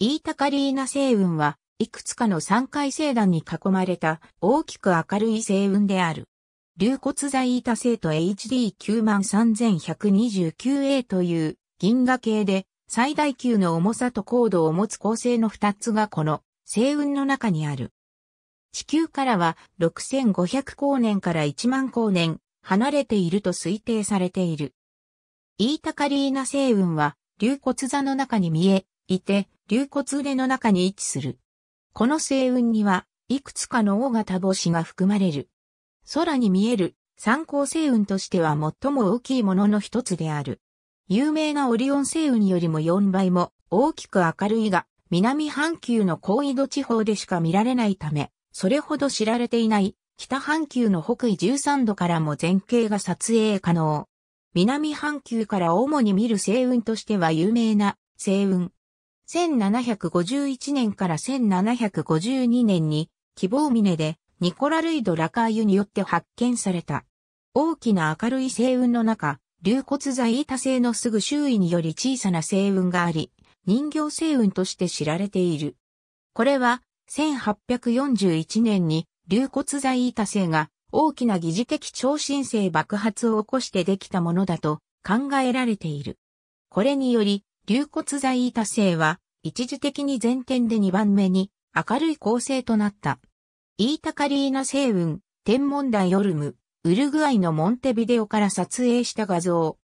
イータカリーナ星雲は、いくつかの三回星団に囲まれた大きく明るい星雲である。流骨座イータ星と HD93129A という銀河系で最大級の重さと高度を持つ構成の二つがこの星雲の中にある。地球からは6500光年から1万光年離れていると推定されている。イータカリーナ星雲は流骨座の中に見え、いて、竜骨腕の中に位置する。この星雲には、いくつかの大型星が含まれる。空に見える三光星雲としては最も大きいものの一つである。有名なオリオン星雲よりも4倍も大きく明るいが、南半球の高緯度地方でしか見られないため、それほど知られていない北半球の北緯13度からも全景が撮影可能。南半球から主に見る星雲としては有名な星雲、1751年から1752年に希望峰でニコラ・ルイド・ラカーユによって発見された。大きな明るい星雲の中、流骨在板星のすぐ周囲により小さな星雲があり、人形星雲として知られている。これは、1841年に流骨在板星が大きな疑似的超新星爆発を起こしてできたものだと考えられている。これにより、流骨在板星は一時的に前天で2番目に明るい構成となった。イータカリーナ星雲、天文台ヨルム、ウルグアイのモンテビデオから撮影した画像。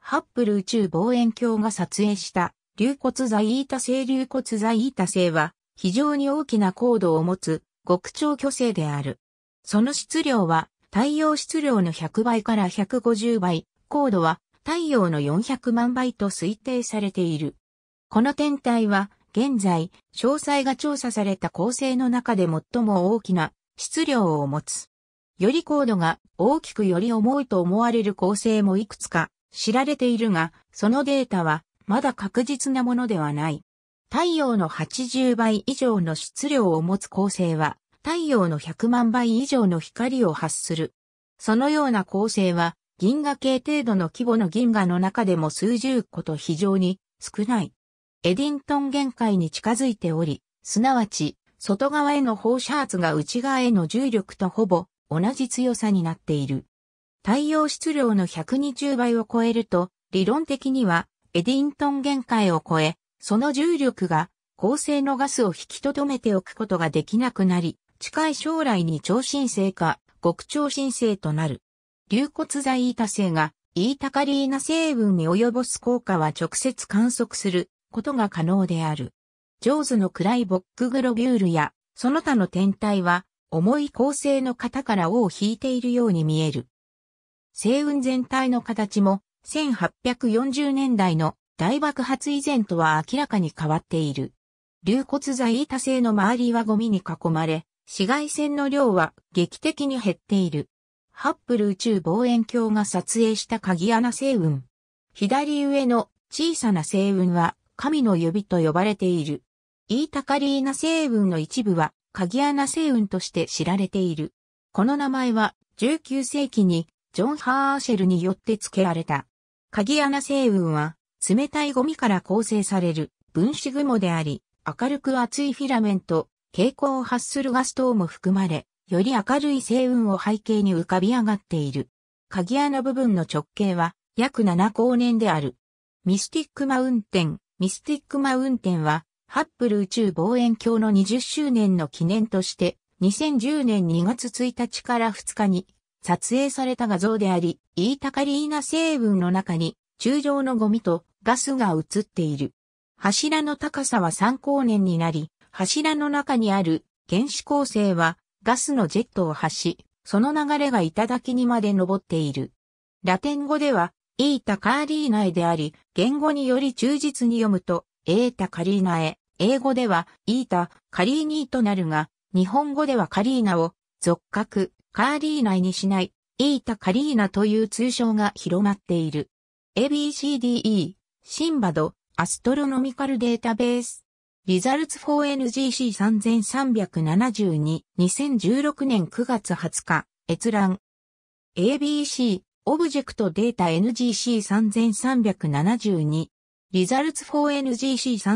ハッブル宇宙望遠鏡が撮影した流骨座イータ星流骨座イータ星は非常に大きな高度を持つ極超巨星である。その質量は太陽質量の100倍から150倍、高度は太陽の400万倍と推定されている。この天体は、現在、詳細が調査された構成の中で最も大きな質量を持つ。より高度が大きくより重いと思われる構成もいくつか知られているが、そのデータはまだ確実なものではない。太陽の80倍以上の質量を持つ恒星は、太陽の100万倍以上の光を発する。そのような恒星は、銀河系程度の規模の銀河の中でも数十個と非常に少ない。エディントン限界に近づいており、すなわち、外側への放射圧が内側への重力とほぼ同じ強さになっている。太陽質量の120倍を超えると、理論的にはエディントン限界を超え、その重力が恒星のガスを引き留めておくことができなくなり、近い将来に超新星か極超新星となる。流骨剤イータ星がイータカリーナ成分に及ぼす効果は直接観測することが可能である。ジョーズの暗いボックグロビュールや、その他の天体は、重い構成の型から尾を引いているように見える。星雲全体の形も、1840年代の大爆発以前とは明らかに変わっている。流骨材板製の周りはゴミに囲まれ、紫外線の量は劇的に減っている。ハッブル宇宙望遠鏡が撮影した鍵穴星雲。左上の小さな星雲は神の指と呼ばれている。イータカリーナ星雲の一部は、鍵穴星雲として知られている。この名前は、19世紀に、ジョン・ハーシェルによって付けられた。鍵穴星雲は、冷たいゴミから構成される分子雲であり、明るく厚いフィラメント、蛍光を発するガス等も含まれ、より明るい星雲を背景に浮かび上がっている。鍵穴部分の直径は約7光年である。ミスティックマウンテン、ミスティックマウンテンは、ハッブル宇宙望遠鏡の20周年の記念として、2010年2月1日から2日に撮影された画像であり、イータカリーナ成分の中に、中上のゴミとガスが映っている。柱の高さは3光年になり、柱の中にある原子構成はガスのジェットを発し、その流れが頂にまで登っている。ラテン語ではイータカーリーナへであり、言語により忠実に読むと、エータカリーナへ、英語では、イータ、カリーニーとなるが、日本語ではカリーナを、俗格、カーリーナにしない、イータカリーナという通称が広まっている。ABCDE、シンバド、アストロノミカルデータベース。リザルツ 4NGC3372、2016年9月20日、閲覧。ABC、オブジェクトデータ NGC3372 リザルツ4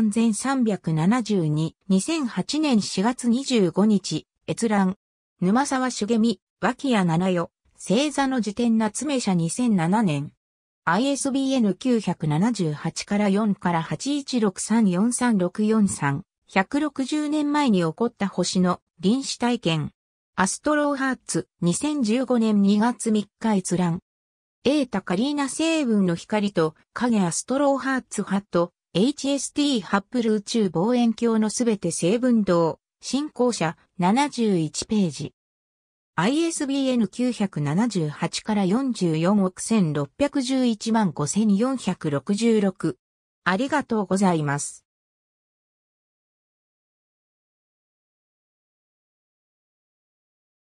NGC3372 2008年4月25日閲覧沼沢茂美脇谷七代星座の辞典夏目社2007年 ISBN 978から4から816343643 160年前に起こった星の臨死体験アストローハーツ2015年2月3日閲覧エータカリーナ成分の光と影アストローハーツハット HST ハップル宇宙望遠鏡のすべて成分堂進行者71ページ ISBN 978から44億1611万5466ありがとうございます。